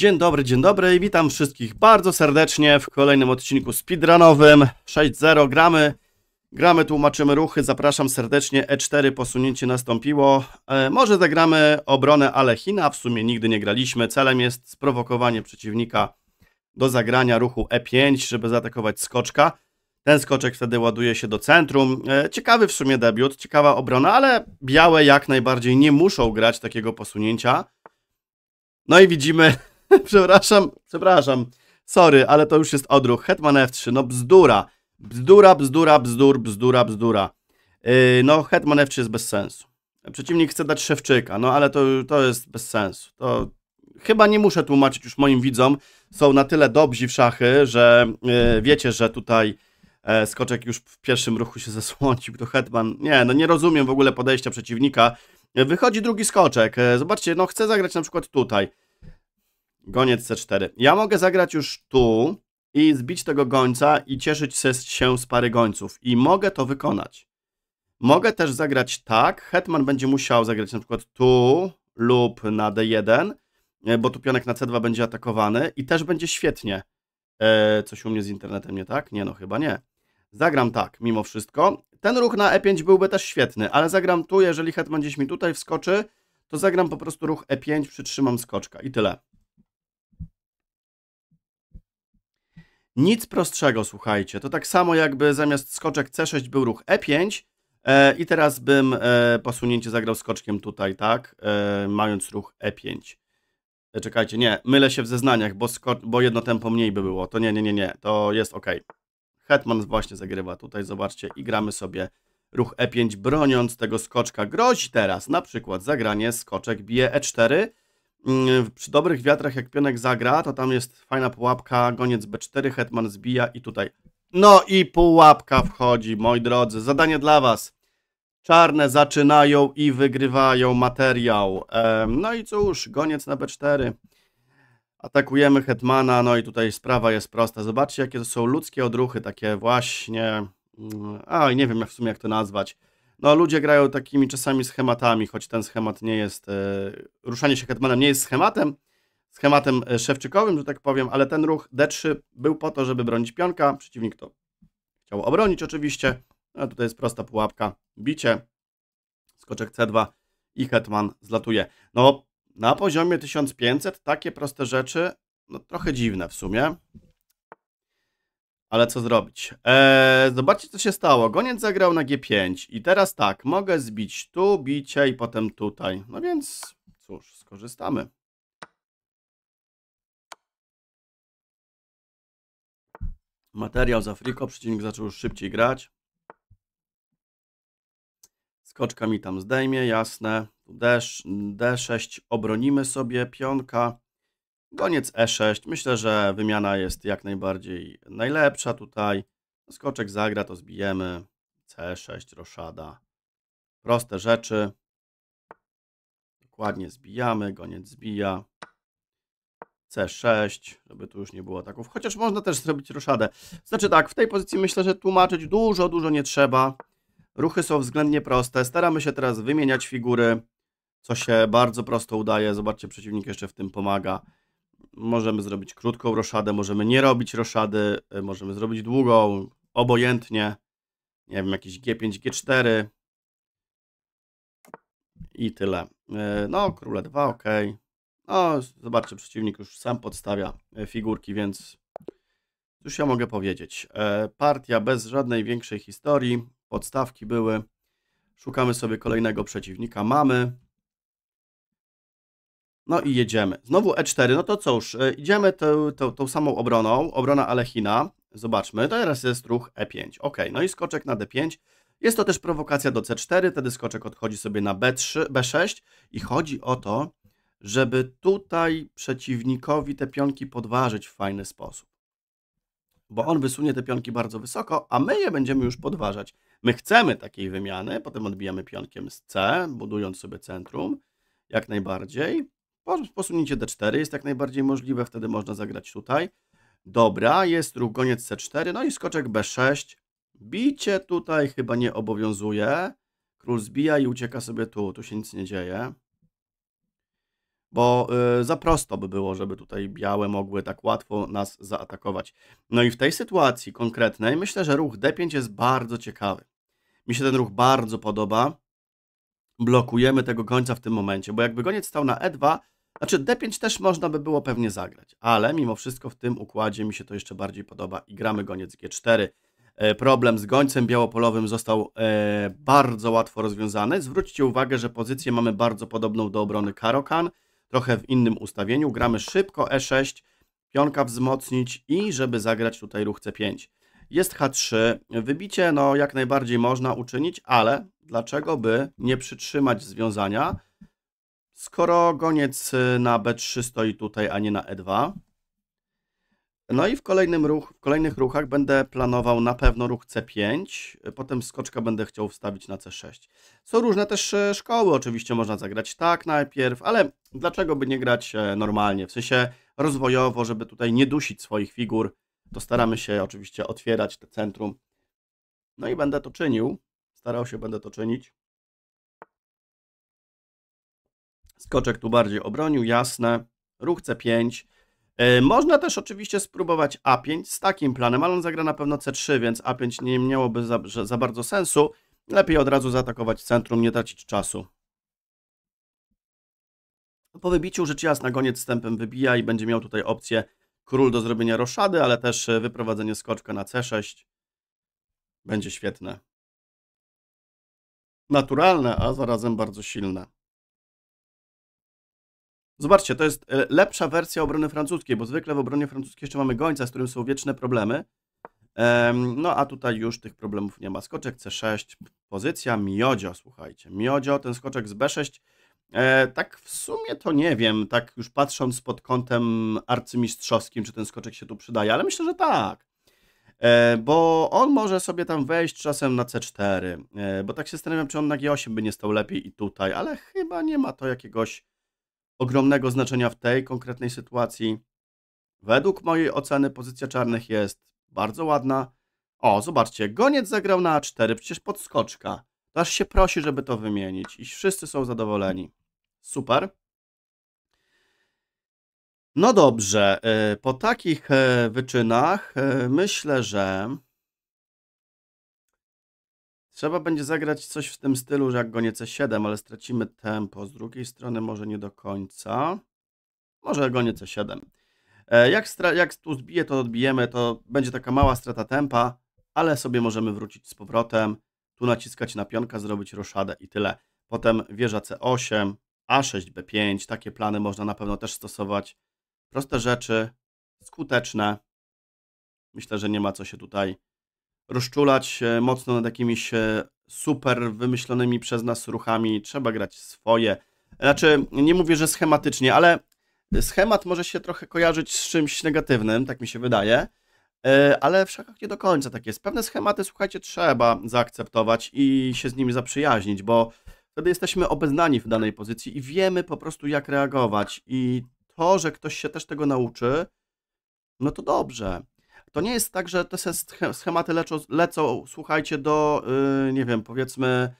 Dzień dobry, dzień dobry i witam wszystkich bardzo serdecznie w kolejnym odcinku speedrunowym 6.0 gramy. Gramy, tłumaczymy ruchy, zapraszam serdecznie, E4 posunięcie nastąpiło. E, może zagramy obronę, ale China w sumie nigdy nie graliśmy. Celem jest sprowokowanie przeciwnika do zagrania ruchu E5, żeby zaatakować skoczka. Ten skoczek wtedy ładuje się do centrum. E, ciekawy w sumie debiut, ciekawa obrona, ale białe jak najbardziej nie muszą grać takiego posunięcia. No i widzimy przepraszam, przepraszam. Sorry, ale to już jest odruch. Hetman F3, no bzdura. Bzdura, bzdura, bzdur, bzdura, bzdura. Yy, no, Hetman F3 jest bez sensu. Przeciwnik chce dać szewczyka, no ale to, to jest bez sensu. To chyba nie muszę tłumaczyć już moim widzom. Są na tyle dobrzy w szachy, że yy, wiecie, że tutaj yy, skoczek już w pierwszym ruchu się zasłonił. To Hetman. Nie, no nie rozumiem w ogóle podejścia przeciwnika. Wychodzi drugi skoczek. E, zobaczcie, no chce zagrać na przykład tutaj. Goniec C4. Ja mogę zagrać już tu i zbić tego gońca i cieszyć się z pary gońców. I mogę to wykonać. Mogę też zagrać tak. Hetman będzie musiał zagrać na przykład tu lub na D1, e, bo tu pionek na C2 będzie atakowany i też będzie świetnie. E, coś u mnie z internetem nie tak? Nie, no chyba nie. Zagram tak, mimo wszystko. Ten ruch na E5 byłby też świetny, ale zagram tu, jeżeli hetman gdzieś mi tutaj wskoczy, to zagram po prostu ruch E5, przytrzymam skoczka i tyle. Nic prostszego, słuchajcie. To tak samo jakby zamiast skoczek C6 był ruch E5 e, i teraz bym e, posunięcie zagrał skoczkiem tutaj, tak? E, mając ruch E5. E, czekajcie, nie, mylę się w zeznaniach, bo, bo jedno tempo mniej by było. To nie, nie, nie, nie, to jest ok. Hetman właśnie zagrywa tutaj, zobaczcie, i gramy sobie ruch E5, broniąc tego skoczka. Grozi teraz na przykład zagranie skoczek bije E4, Mm, przy dobrych wiatrach, jak pionek zagra, to tam jest fajna pułapka, goniec B4, hetman zbija i tutaj. No i pułapka wchodzi, moi drodzy. Zadanie dla was. Czarne zaczynają i wygrywają materiał. No i cóż, goniec na B4. Atakujemy hetmana, no i tutaj sprawa jest prosta. Zobaczcie, jakie to są ludzkie odruchy, takie właśnie... Mm, Aj, nie wiem jak w sumie, jak to nazwać no, ludzie grają takimi czasami schematami, choć ten schemat nie jest. E, ruszanie się hetmanem nie jest schematem, schematem e, szewczykowym, że tak powiem, ale ten ruch D3 był po to, żeby bronić pionka. Przeciwnik to chciał obronić oczywiście. No, a tutaj jest prosta pułapka. Bicie, skoczek C2 i hetman zlatuje. No, na poziomie 1500 takie proste rzeczy, no trochę dziwne w sumie. Ale co zrobić? Eee, zobaczcie, co się stało. Goniec zagrał na G5 i teraz tak, mogę zbić tu, bicie i potem tutaj. No więc, cóż, skorzystamy. Materiał z Afriko, przeciwnik zaczął już szybciej grać. Skoczka mi tam zdejmie, jasne. D6 obronimy sobie, pionka. Goniec E6. Myślę, że wymiana jest jak najbardziej najlepsza tutaj. Skoczek zagra, to zbijemy. C6, roszada. Proste rzeczy. Dokładnie zbijamy, goniec zbija. C6, żeby tu już nie było ataków. Chociaż można też zrobić roszadę. Znaczy tak, w tej pozycji myślę, że tłumaczyć dużo, dużo nie trzeba. Ruchy są względnie proste. Staramy się teraz wymieniać figury, co się bardzo prosto udaje. Zobaczcie, przeciwnik jeszcze w tym pomaga. Możemy zrobić krótką roszadę, możemy nie robić roszady, y, możemy zrobić długą, obojętnie. Nie wiem, jakieś G5, G4. I tyle. Y, no, króle 2, ok. No, zobaczcie, przeciwnik już sam podstawia y, figurki, więc cóż ja mogę powiedzieć. Partia bez żadnej większej historii. Podstawki były. Szukamy sobie kolejnego przeciwnika. Mamy. No i jedziemy. Znowu E4, no to cóż, e, idziemy tą, tą, tą samą obroną, obrona Alechina, zobaczmy, To teraz jest ruch E5, ok, no i skoczek na D5, jest to też prowokacja do C4, wtedy skoczek odchodzi sobie na B3, B6 i chodzi o to, żeby tutaj przeciwnikowi te pionki podważyć w fajny sposób. Bo on wysunie te pionki bardzo wysoko, a my je będziemy już podważać. My chcemy takiej wymiany, potem odbijamy pionkiem z C, budując sobie centrum, jak najbardziej. Posunięcie d4 jest jak najbardziej możliwe, wtedy można zagrać tutaj. Dobra, jest ruch goniec c4, no i skoczek b6. Bicie tutaj chyba nie obowiązuje. Król zbija i ucieka sobie tu, tu się nic nie dzieje. Bo y, za prosto by było, żeby tutaj białe mogły tak łatwo nas zaatakować. No i w tej sytuacji konkretnej myślę, że ruch d5 jest bardzo ciekawy. Mi się ten ruch bardzo podoba. Blokujemy tego końca w tym momencie, bo jakby goniec stał na e2, znaczy D5 też można by było pewnie zagrać, ale mimo wszystko w tym układzie mi się to jeszcze bardziej podoba i gramy goniec G4. E, problem z gońcem białopolowym został e, bardzo łatwo rozwiązany. Zwróćcie uwagę, że pozycję mamy bardzo podobną do obrony Karokan, trochę w innym ustawieniu. Gramy szybko E6, pionka wzmocnić i żeby zagrać tutaj ruch C5. Jest H3, wybicie no jak najbardziej można uczynić, ale dlaczego by nie przytrzymać związania, skoro goniec y, na B3 stoi tutaj, a nie na E2. No i w, kolejnym ruch, w kolejnych ruchach będę planował na pewno ruch C5, y, potem skoczka będę chciał wstawić na C6. Są różne też y, szkoły, oczywiście można zagrać tak najpierw, ale dlaczego by nie grać normalnie, w sensie rozwojowo, żeby tutaj nie dusić swoich figur, to staramy się oczywiście otwierać te centrum. No i będę to czynił, starał się będę to czynić. Skoczek tu bardziej obronił, jasne. Ruch C5. E, można też oczywiście spróbować A5 z takim planem, ale on zagra na pewno C3, więc A5 nie miałoby za, za bardzo sensu. Lepiej od razu zaatakować centrum, nie tracić czasu. Po wybiciu rzecz jasna goniec wstępem wybija i będzie miał tutaj opcję król do zrobienia roszady, ale też e, wyprowadzenie skoczka na C6 będzie świetne. Naturalne, a zarazem bardzo silne. Zobaczcie, to jest e, lepsza wersja obrony francuskiej, bo zwykle w obronie francuskiej jeszcze mamy gońca, z którym są wieczne problemy. No a tutaj już tych problemów nie ma. Skoczek C6, pozycja miodzio, słuchajcie. Miodzio, ten skoczek z B6, e, tak w sumie to nie wiem, tak już patrząc pod kątem arcymistrzowskim, czy ten skoczek się tu przydaje, ale myślę, że tak. E, bo on może sobie tam wejść czasem na C4, bo tak się zastanawiam, czy on na G8 by nie stał lepiej i tutaj, ale chyba nie ma to jakiegoś ogromnego znaczenia w tej konkretnej sytuacji. Według mojej oceny pozycja czarnych jest bardzo ładna. O, zobaczcie, goniec zagrał na A4, przecież podskoczka. To aż się prosi, żeby to wymienić i wszyscy są zadowoleni. Super. No dobrze, y, po takich y, wyczynach y, myślę, że Trzeba będzie zagrać coś w tym stylu, że jak gonię C7, ale stracimy tempo. Z drugiej strony może nie do końca. Może gonię C7. Jak, e, jak tu zbije, to odbijemy, to będzie taka mała strata tempa, ale sobie możemy wrócić z powrotem, tu naciskać na pionka, zrobić roszadę i tyle. Potem wieża C8, A6, B5, takie plany można na pewno też stosować. Proste rzeczy, skuteczne. Myślę, że nie ma co się tutaj rozczulać e, mocno nad jakimiś e, super wymyślonymi przez nas ruchami, trzeba grać swoje. Znaczy, nie mówię, że schematycznie, ale schemat może się trochę kojarzyć z czymś negatywnym, tak mi się wydaje, e, ale w szachach nie do końca tak jest. Pewne schematy, słuchajcie, trzeba zaakceptować i się z nimi zaprzyjaźnić, bo wtedy jesteśmy obeznani w danej pozycji i wiemy po prostu, jak reagować. I to, że ktoś się też tego nauczy, no to dobrze. To nie jest tak, że te schematy lecą, lecą słuchajcie, do, yy, nie wiem, powiedzmy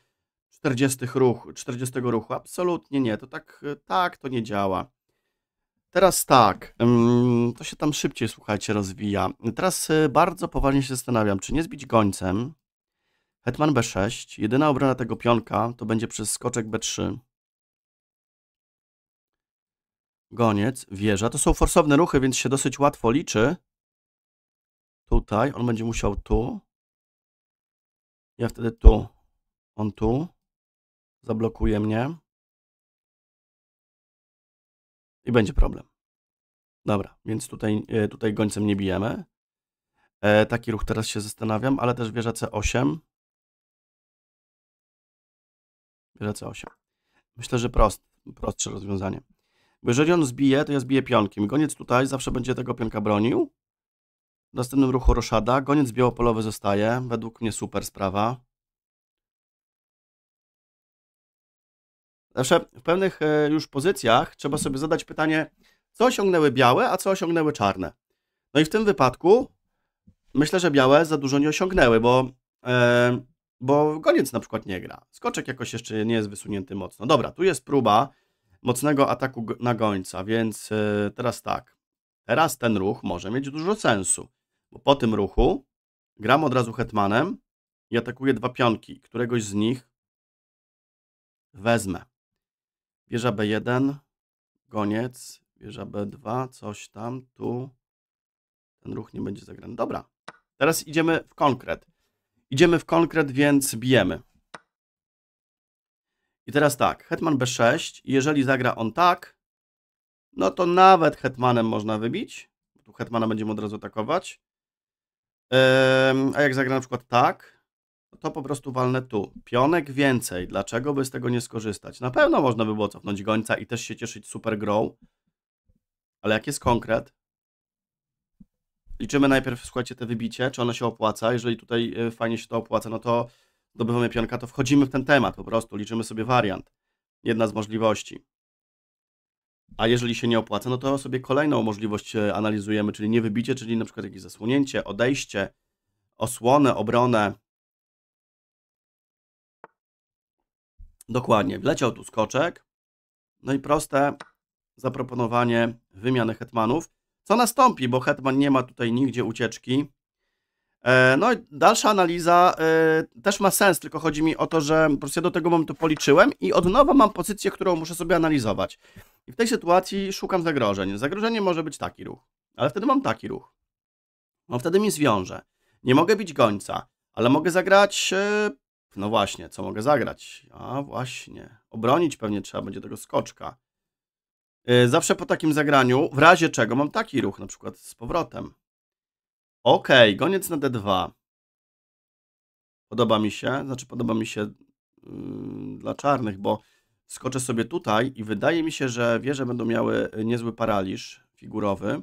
40 ruchu, 40 ruchu. Absolutnie nie. To tak, y, tak to nie działa. Teraz tak, to się tam szybciej, słuchajcie, rozwija. Teraz y, bardzo poważnie się zastanawiam, czy nie zbić gońcem. Hetman B6, jedyna obrona tego pionka to będzie przez skoczek B3. Goniec, wieża. To są forsowne ruchy, więc się dosyć łatwo liczy tutaj, on będzie musiał tu. Ja wtedy tu, on tu. Zablokuje mnie. I będzie problem. Dobra, więc tutaj, e, tutaj gońcem nie bijemy. E, taki ruch teraz się zastanawiam, ale też wieża C8. Wieża C8. Myślę, że prost, prostsze rozwiązanie. Bo jeżeli on zbije, to ja zbiję pionkiem. Goniec tutaj zawsze będzie tego pionka bronił. W następnym ruchu roszada. Goniec białopolowy zostaje. Według mnie super sprawa. Zawsze w pewnych e, już pozycjach trzeba sobie zadać pytanie, co osiągnęły białe, a co osiągnęły czarne. No i w tym wypadku myślę, że białe za dużo nie osiągnęły, bo, e, bo goniec na przykład nie gra. Skoczek jakoś jeszcze nie jest wysunięty mocno. Dobra, tu jest próba mocnego ataku na gońca, więc e, teraz tak. Teraz ten ruch może mieć dużo sensu. Bo po tym ruchu gram od razu hetmanem i atakuję dwa pionki. Któregoś z nich wezmę. Wieża B1, goniec, wieża B2, coś tam, tu. Ten ruch nie będzie zagrany. Dobra, teraz idziemy w konkret. Idziemy w konkret, więc bijemy. I teraz tak, hetman B6 jeżeli zagra on tak, no to nawet hetmanem można wybić. Tu hetmana będziemy od razu atakować. A jak zagra na przykład tak, to po prostu walnę tu. Pionek więcej. Dlaczego by z tego nie skorzystać? Na pewno można by było cofnąć gońca i też się cieszyć super grą. Ale jak jest konkret? Liczymy najpierw, słuchajcie, te wybicie, czy ono się opłaca. Jeżeli tutaj e, fajnie się to opłaca, no to dobywamy pionka, to wchodzimy w ten temat po prostu. Liczymy sobie wariant. Jedna z możliwości a jeżeli się nie opłaca, no to sobie kolejną możliwość e, analizujemy, czyli niewybicie, czyli na przykład jakieś zasłonięcie, odejście, osłonę, obronę. Dokładnie, wleciał tu skoczek. No i proste zaproponowanie wymiany hetmanów. Co nastąpi, bo hetman nie ma tutaj nigdzie ucieczki. E, no i dalsza analiza e, też ma sens, tylko chodzi mi o to, że po prostu ja do tego momentu policzyłem i od nowa mam pozycję, którą muszę sobie analizować. I w tej sytuacji szukam zagrożeń. Zagrożenie może być taki ruch, ale wtedy mam taki ruch. No wtedy mi zwiąże. Nie mogę bić gońca, ale mogę zagrać... E, no właśnie, co mogę zagrać? A właśnie, obronić pewnie trzeba będzie tego skoczka. Zawsze po takim zagraniu, w razie czego mam taki ruch, na przykład z powrotem. Okej, okay, goniec na D2. Podoba mi się, znaczy podoba mi się mm, dla czarnych, bo skoczę sobie tutaj i wydaje mi się, że wieże będą miały y, niezły paraliż figurowy.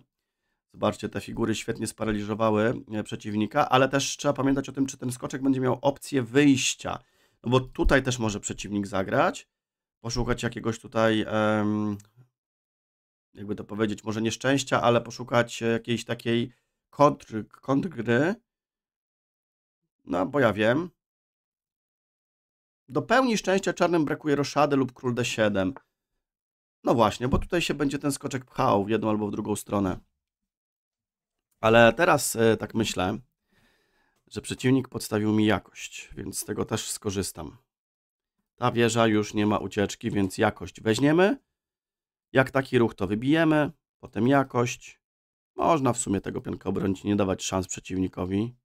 Zobaczcie, te figury świetnie sparaliżowały e, przeciwnika, ale też trzeba pamiętać o tym, czy ten skoczek będzie miał opcję wyjścia. No bo tutaj też może przeciwnik zagrać, poszukać jakiegoś tutaj, jakby to powiedzieć, może nieszczęścia, ale poszukać e, jakiejś takiej kontr, gry. No, bo ja wiem. Do pełni szczęścia czarnym brakuje roszady lub król d7. No właśnie, bo tutaj się będzie ten skoczek pchał w jedną albo w drugą stronę. Ale teraz e, tak myślę, że przeciwnik podstawił mi jakość, więc z tego też skorzystam. Ta wieża już nie ma ucieczki, więc jakość weźmiemy. Jak taki ruch to wybijemy, potem jakość. Można w sumie tego pionka obronić nie dawać szans przeciwnikowi.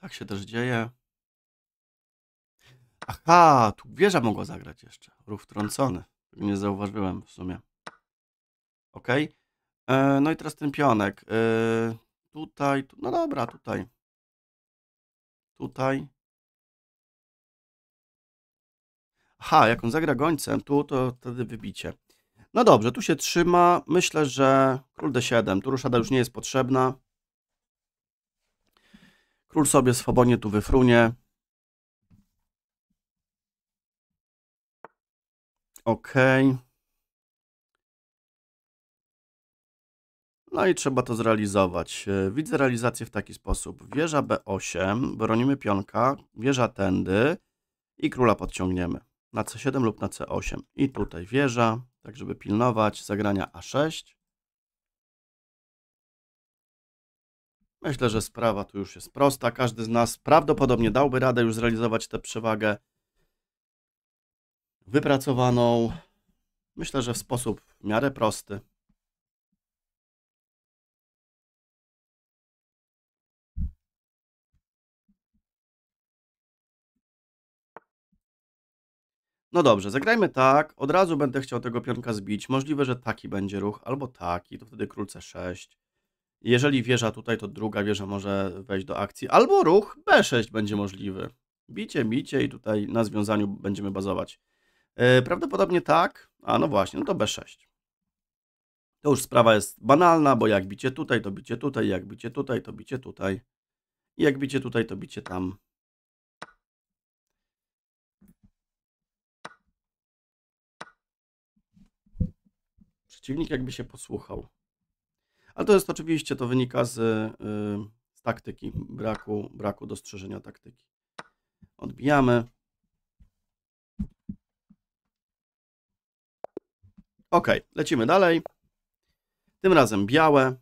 Tak się też dzieje. Aha, tu wieża mogła zagrać jeszcze. Ruch trącony. Nie zauważyłem w sumie. Ok. E, no i teraz ten pionek. E, tutaj, tu, no dobra, tutaj. Tutaj. Aha, jak on zagra gońcem tu, to wtedy wybicie. No dobrze, tu się trzyma. Myślę, że król d7. Tu ruszada już nie jest potrzebna. Król sobie swobodnie tu wyfrunie. OK. No i trzeba to zrealizować. E, widzę realizację w taki sposób. Wieża B8, bronimy pionka, wieża tędy i króla podciągniemy na C7 lub na C8. I tutaj wieża, tak żeby pilnować zagrania A6. Myślę, że sprawa tu już jest prosta. Każdy z nas prawdopodobnie dałby radę już zrealizować tę przewagę wypracowaną, myślę, że w sposób w miarę prosty. No dobrze, zagrajmy tak. Od razu będę chciał tego pionka zbić. Możliwe, że taki będzie ruch, albo taki. To wtedy król c6. Jeżeli wieża tutaj, to druga wieża może wejść do akcji. Albo ruch b6 będzie możliwy. Bicie, bicie i tutaj na związaniu będziemy bazować. E, prawdopodobnie tak. A no właśnie, no to B6. To już sprawa jest banalna, bo jak bicie tutaj, to bicie tutaj, jak bicie tutaj, to bicie tutaj. I jak bicie tutaj, to bicie tam. Przeciwnik jakby się posłuchał. Ale to jest oczywiście, to wynika z, y, z taktyki, braku, braku dostrzeżenia taktyki. Odbijamy. Ok, lecimy dalej. Tym razem białe.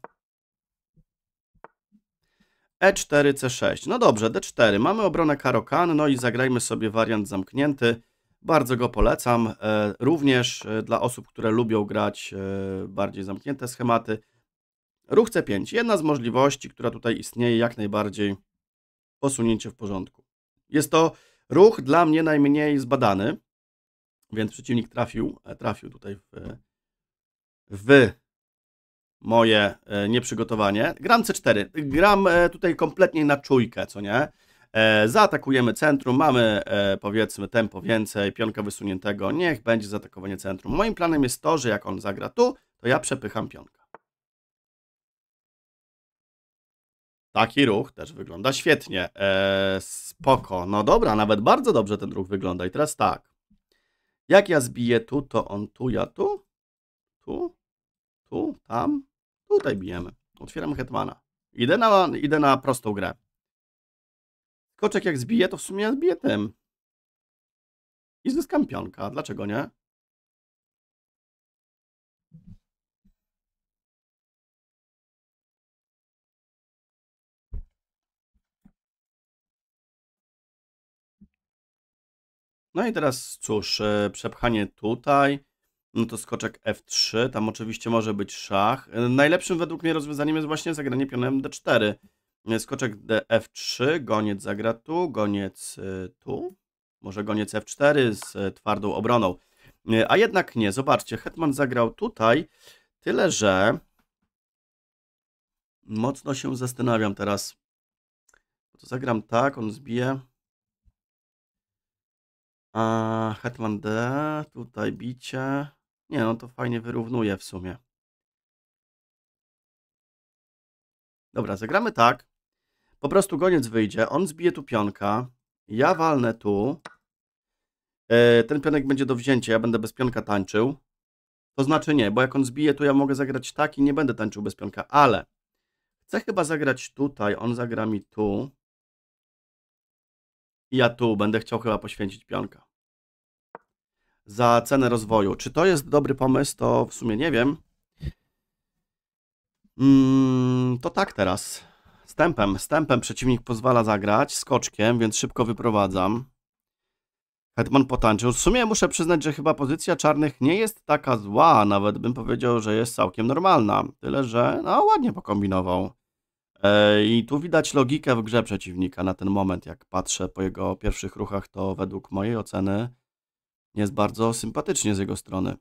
E4, C6. No dobrze, D4. Mamy obronę karokan, no i zagrajmy sobie wariant zamknięty. Bardzo go polecam, e, również e, dla osób, które lubią grać e, bardziej zamknięte schematy. Ruch C5. Jedna z możliwości, która tutaj istnieje jak najbardziej posunięcie w porządku. Jest to ruch dla mnie najmniej zbadany, więc przeciwnik trafił, e, trafił tutaj w, w moje e, nieprzygotowanie. Gram C4. Gram e, tutaj kompletnie na czujkę, co nie? Zaatakujemy centrum, mamy powiedzmy tempo więcej, pionka wysuniętego, niech będzie zaatakowanie centrum. Moim planem jest to, że jak on zagra tu, to ja przepycham pionka. Taki ruch też wygląda świetnie. Eee, spoko. No dobra, nawet bardzo dobrze ten ruch wygląda. I teraz tak. Jak ja zbiję tu, to on tu, ja tu, tu, tu, tam, tutaj bijemy. Otwieram hetmana. Idę na, idę na prostą grę. Koczek jak zbije, to w sumie ja zbiję tym. I zyskam pionka. Dlaczego nie? No i teraz cóż, e, przepchanie tutaj, no to skoczek f3, tam oczywiście może być szach. E, najlepszym według mnie rozwiązaniem jest właśnie zagranie pionem d4. E, skoczek f3, goniec zagra tu, goniec tu, może goniec f4 z twardą obroną. A jednak nie, zobaczcie, hetman zagrał tutaj, tyle że mocno się zastanawiam teraz, to zagram tak, on zbije. A Hetman D, tutaj bicie. Nie, no to fajnie wyrównuje w sumie. Dobra, zagramy tak. Po prostu goniec wyjdzie, on zbije tu pionka, ja walnę tu. E, ten pionek będzie do wzięcia, ja będę bez pionka tańczył. To znaczy nie, bo jak on zbije, to ja mogę zagrać tak i nie będę tańczył bez pionka, ale chcę chyba zagrać tutaj, on zagra mi tu. I ja tu będę chciał chyba poświęcić pionka. Za cenę rozwoju. Czy to jest dobry pomysł, to w sumie nie wiem. Mm, to tak teraz. Stępem. Stępem przeciwnik pozwala zagrać. Skoczkiem, więc szybko wyprowadzam. Hetman potańczył. W sumie muszę przyznać, że chyba pozycja czarnych nie jest taka zła. Nawet bym powiedział, że jest całkiem normalna. Tyle, że no ładnie pokombinował. E, I tu widać logikę w grze przeciwnika na ten moment. Jak patrzę po jego pierwszych ruchach, to według mojej oceny jest bardzo sympatycznie z jego strony.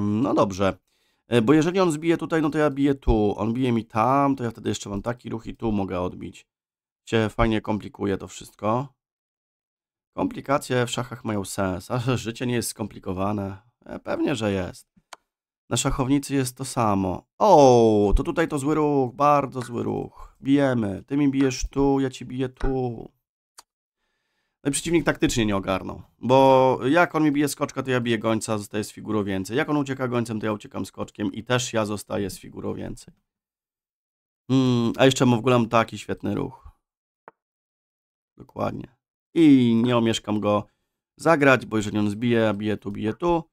No dobrze. E, bo jeżeli on zbije tutaj, no to ja biję tu. On bije mi tam, to ja wtedy jeszcze mam taki ruch i tu mogę odbić. Cię fajnie komplikuje to wszystko. Komplikacje w szachach mają sens, ale życie nie jest skomplikowane. E, pewnie, że jest. Na szachownicy jest to samo. O, to tutaj to zły ruch, bardzo zły ruch. Bijemy. Ty mi bijesz tu, ja ci biję tu. No i przeciwnik taktycznie nie ogarnął, bo jak on mi bije skoczka, to ja biję gońca, zostaje z figurą więcej. Jak on ucieka gońcem, to ja uciekam skoczkiem i też ja zostaję z figurą więcej. Hmm, a jeszcze mu w ogóle mam taki świetny ruch. Dokładnie. I nie omieszkam go zagrać, bo jeżeli on zbije, bije tu, bije tu,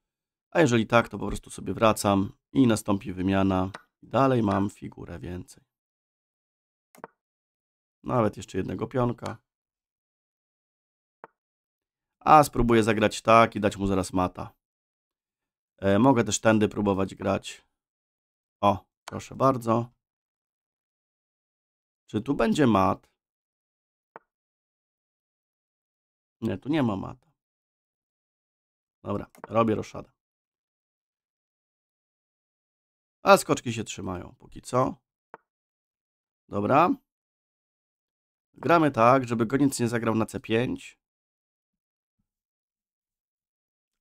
a jeżeli tak, to po prostu sobie wracam i nastąpi wymiana. Dalej mam figurę więcej. Nawet jeszcze jednego pionka. A spróbuję zagrać tak i dać mu zaraz mata. E, mogę też tędy próbować grać. O, proszę bardzo. Czy tu będzie mat? Nie, tu nie ma mata. Dobra, robię roszada. A skoczki się trzymają póki co. Dobra. Gramy tak, żeby goniec nie zagrał na C5.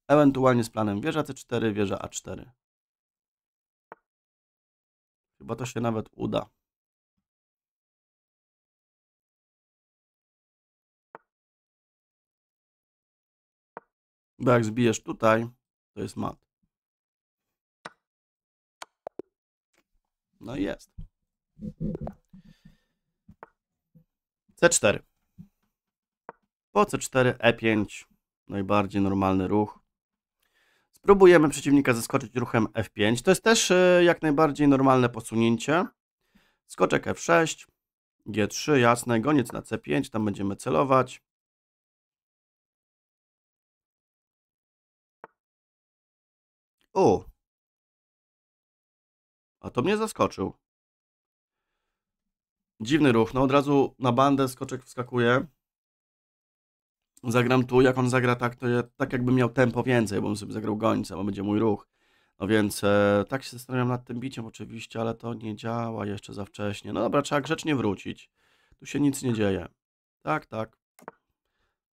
Ewentualnie z planem wieża C4, wieża A4. Chyba to się nawet uda. Bo jak zbijesz tutaj, to jest mat. No i jest. C4. Po C4, E5. Najbardziej normalny ruch. Spróbujemy przeciwnika zaskoczyć ruchem F5. To jest też e, jak najbardziej normalne posunięcie. Skoczek F6, G3, jasne, goniec na C5, tam będziemy celować. O, a to mnie zaskoczył. Dziwny ruch. No od razu na bandę skoczek wskakuje. Zagram tu, jak on zagra tak, to ja, tak jakbym miał tempo więcej, bo bym sobie zagrał gońca, bo będzie mój ruch. No więc e, tak się zastanawiam nad tym biciem oczywiście, ale to nie działa jeszcze za wcześnie. No dobra, trzeba grzecznie wrócić. Tu się nic nie dzieje. Tak, tak.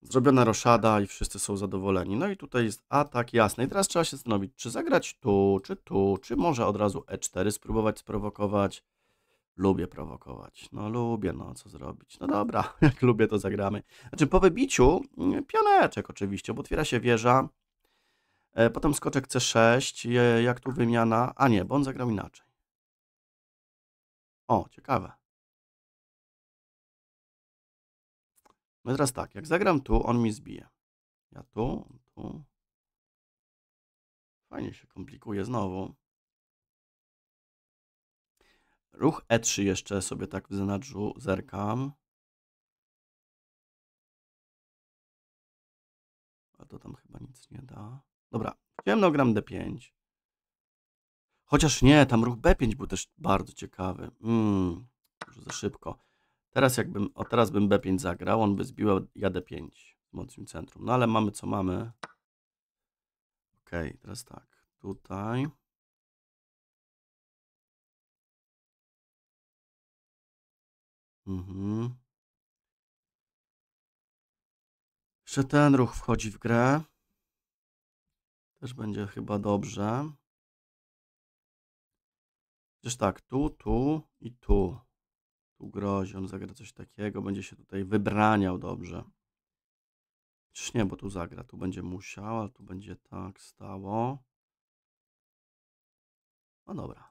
Zrobiona roszada i wszyscy są zadowoleni. No i tutaj jest atak jasny. I teraz trzeba się zastanowić, czy zagrać tu, czy tu, czy może od razu e4 spróbować sprowokować. Lubię prowokować. No lubię, no co zrobić. No dobra, jak lubię to zagramy. Znaczy po wybiciu mm, pioneczek oczywiście, bo otwiera się wieża. E, potem skoczek C6, jak tu wymiana. A nie, bo on zagrał inaczej. O, ciekawe. No teraz tak, jak zagram tu, on mi zbije. Ja tu, tu. Fajnie się komplikuje znowu. Ruch E3 jeszcze sobie tak w zanadrzu zerkam. A to tam chyba nic nie da. Dobra, w ciemno gram D5. Chociaż nie, tam ruch B5 był też bardzo ciekawy. Mmm, za szybko. Teraz jakbym, o teraz bym B5 zagrał, on by zbił ja D5 w mocnym centrum. No ale mamy co mamy. Ok, teraz tak. Tutaj. Mhm. Jeszcze ten ruch wchodzi w grę. Też będzie chyba dobrze. Przecież tak, tu, tu i tu. Tu grozi, on zagra coś takiego, będzie się tutaj wybraniał dobrze. Czyż nie, bo tu zagra, tu będzie musiał, ale tu będzie tak stało. No dobra.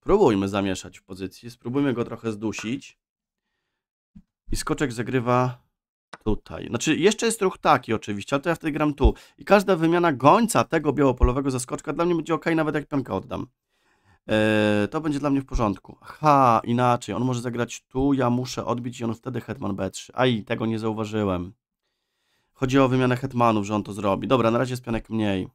Spróbujmy zamieszać w pozycji, spróbujmy go trochę zdusić. I skoczek zagrywa tutaj. Znaczy, jeszcze jest ruch taki oczywiście, ale to ja wtedy gram tu. I każda wymiana gońca tego białopolowego zaskoczka dla mnie będzie ok, nawet jak pionka oddam. Yy, to będzie dla mnie w porządku. Ha, inaczej, on może zagrać tu, ja muszę odbić i on wtedy hetman b3. Aj, tego nie zauważyłem. Chodzi o wymianę hetmanów, że on to zrobi. Dobra, na razie jest pionek mniej.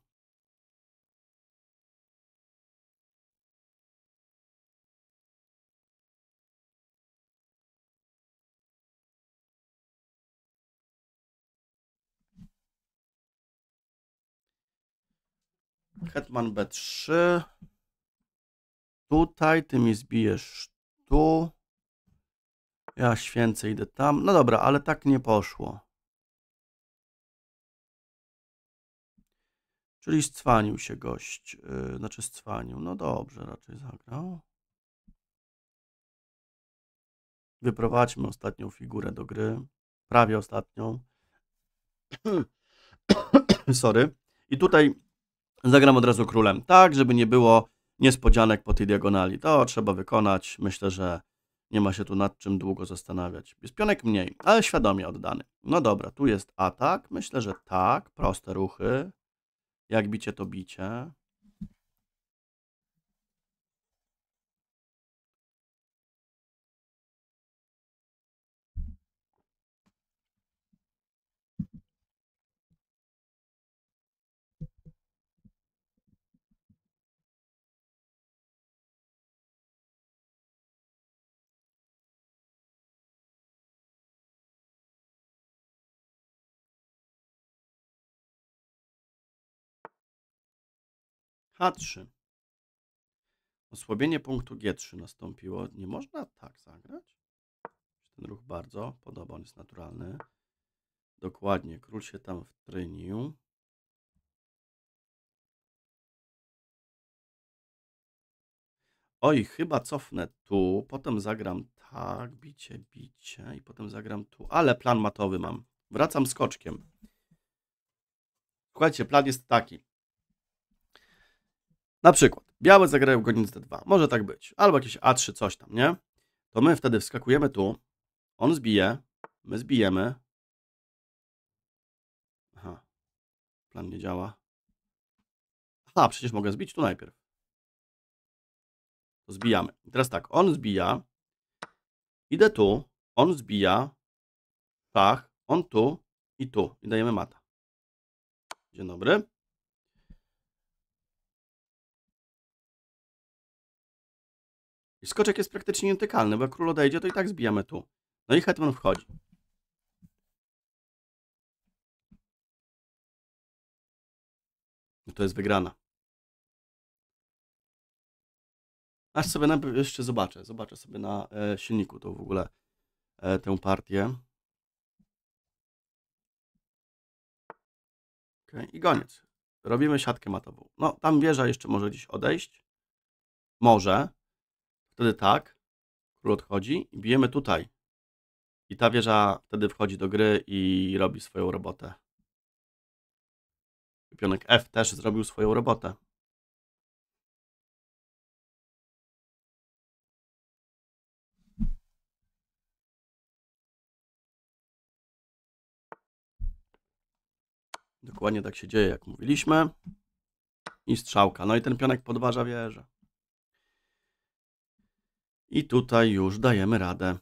Hetman b3 tutaj, ty mi zbijesz tu. Ja święcę idę tam. No dobra, ale tak nie poszło. Czyli stwanił się gość. Yy, znaczy stwanił. No dobrze, raczej zagrał. Wyprowadźmy ostatnią figurę do gry. Prawie ostatnią. Sorry. I tutaj zagram od razu królem. Tak, żeby nie było niespodzianek po tej diagonali. To trzeba wykonać. Myślę, że nie ma się tu nad czym długo zastanawiać. Jest pionek mniej, ale świadomie oddany. No dobra, tu jest atak. Myślę, że tak. Proste ruchy. Jak bicie, to bicie. a 3 Osłabienie punktu G3 nastąpiło. Nie można tak zagrać? Ten ruch bardzo podoba, on jest naturalny. Dokładnie, król się tam wtrynił. Oj, chyba cofnę tu, potem zagram tak, bicie, bicie i potem zagram tu, ale plan matowy mam. Wracam skoczkiem. Słuchajcie, plan jest taki. Na przykład, białe zagrają goniec D2, może tak być, albo jakieś A3, coś tam, nie? To my wtedy wskakujemy tu, on zbije, my zbijemy. Aha, plan nie działa. Aha, przecież mogę zbić tu najpierw. To zbijamy. I teraz tak, on zbija, idę tu, on zbija, tak, on tu i tu. I dajemy mata. Dzień dobry. skoczek jest praktycznie nietykalny, bo jak król odejdzie, to i tak zbijamy tu. No i hetman wchodzi. No to jest wygrana. Aż sobie najpierw jeszcze zobaczę. Zobaczę sobie na e, silniku to w ogóle e, tę partię. Okay, I koniec. Robimy siatkę matową. No, tam wieża jeszcze może gdzieś odejść. Może. Wtedy tak, król odchodzi i bijemy tutaj. I ta wieża wtedy wchodzi do gry i robi swoją robotę. Pionek F też zrobił swoją robotę. Dokładnie tak się dzieje, jak mówiliśmy. I strzałka. No i ten pionek podważa wieżę. I tutaj już dajemy radę.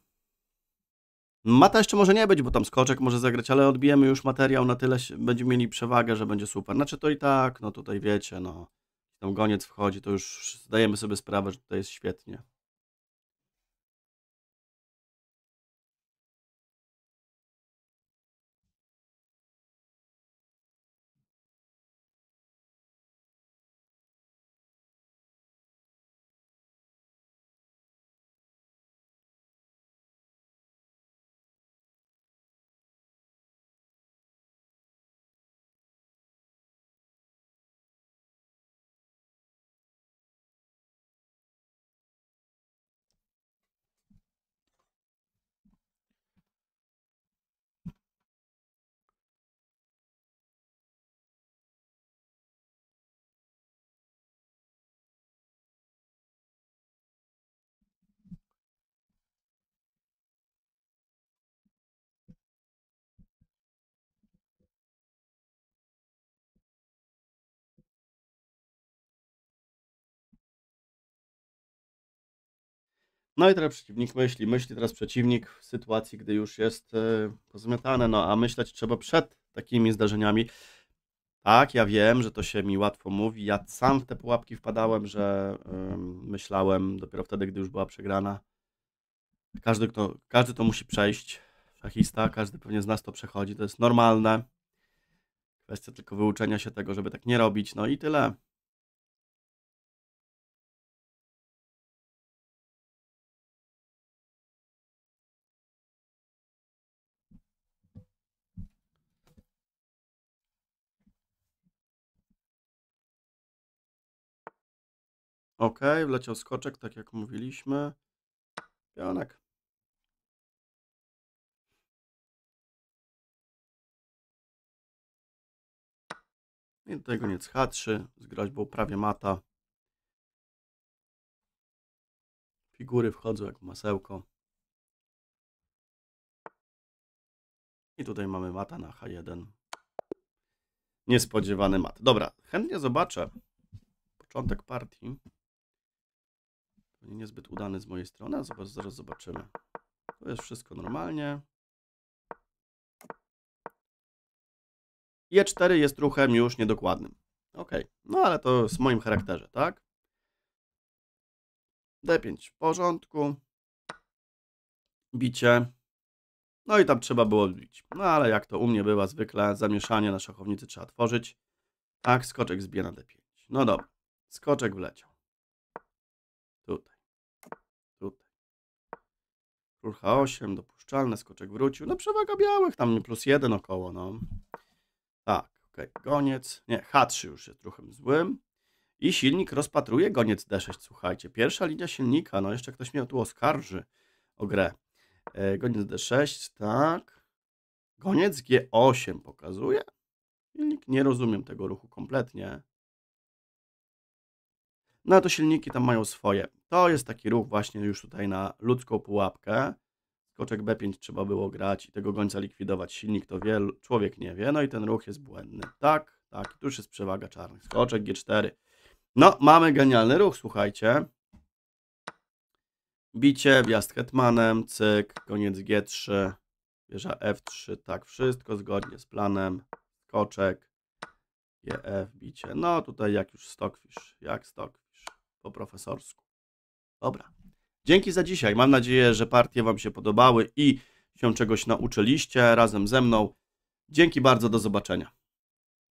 Mata jeszcze może nie być, bo tam skoczek może zagrać, ale odbijemy już materiał na tyle, będziemy mieli przewagę, że będzie super. Znaczy to i tak, no tutaj wiecie, no. Tam goniec wchodzi, to już zdajemy sobie sprawę, że tutaj jest świetnie. No i teraz przeciwnik myśli. Myśli teraz przeciwnik w sytuacji, gdy już jest e, pozamiatane. No a myśleć trzeba przed takimi zdarzeniami. Tak, ja wiem, że to się mi łatwo mówi. Ja sam w te pułapki wpadałem, że myślałem dopiero wtedy, gdy już była przegrana. Każdy, kto, każdy to musi przejść. Szachista, każdy pewnie z nas to przechodzi. To jest normalne. Kwestia tylko wyuczenia się tego, żeby tak nie robić. No i tyle. Ok, wleciał skoczek, tak jak mówiliśmy. Pionek. I tutaj tego nie H3. Zgrać groźbą prawie mata. Figury wchodzą jak masełko. I tutaj mamy mata na H1. Niespodziewany mat. Dobra, chętnie zobaczę początek partii. Pewnie niezbyt udany z mojej strony, a zaraz, zaraz zobaczymy. To jest wszystko normalnie. E4 jest ruchem już niedokładnym. Ok, no ale to z w moim charakterze, tak? D5 w porządku. Bicie. No i tam trzeba było odbić. No ale jak to u mnie bywa zwykle, zamieszanie na szachownicy trzeba tworzyć. Tak, skoczek zbije na D5. No dobra, skoczek wleciał. Król H8, dopuszczalne, skoczek wrócił. No przewaga białych tam, plus jeden około, no. Tak, okej, okay. goniec. Nie, H3 już jest ruchem złym. I silnik rozpatruje goniec D6, słuchajcie. Pierwsza linia silnika, no jeszcze ktoś mnie tu oskarży o grę. E, goniec D6, tak. Goniec G8 pokazuje. Silnik, nie rozumiem tego ruchu kompletnie. No to silniki tam mają swoje. To jest taki ruch właśnie już tutaj na ludzką pułapkę. Skoczek B5 trzeba było grać i tego gońca likwidować. Silnik to wie, człowiek nie wie. No i ten ruch jest błędny. Tak, tak, tu już jest przewaga czarnych. Skoczek G4. No, mamy genialny ruch, słuchajcie. Bicie, wjazd hetmanem, cyk, koniec G3, wieża F3, tak, wszystko zgodnie z planem, skoczek, GF, bicie. No, tutaj jak już stockfish, jak stockfish, po profesorsku. Dobra. Dzięki za dzisiaj. Mam nadzieję, że partie Wam się podobały i się czegoś nauczyliście razem ze mną. Dzięki bardzo, do zobaczenia.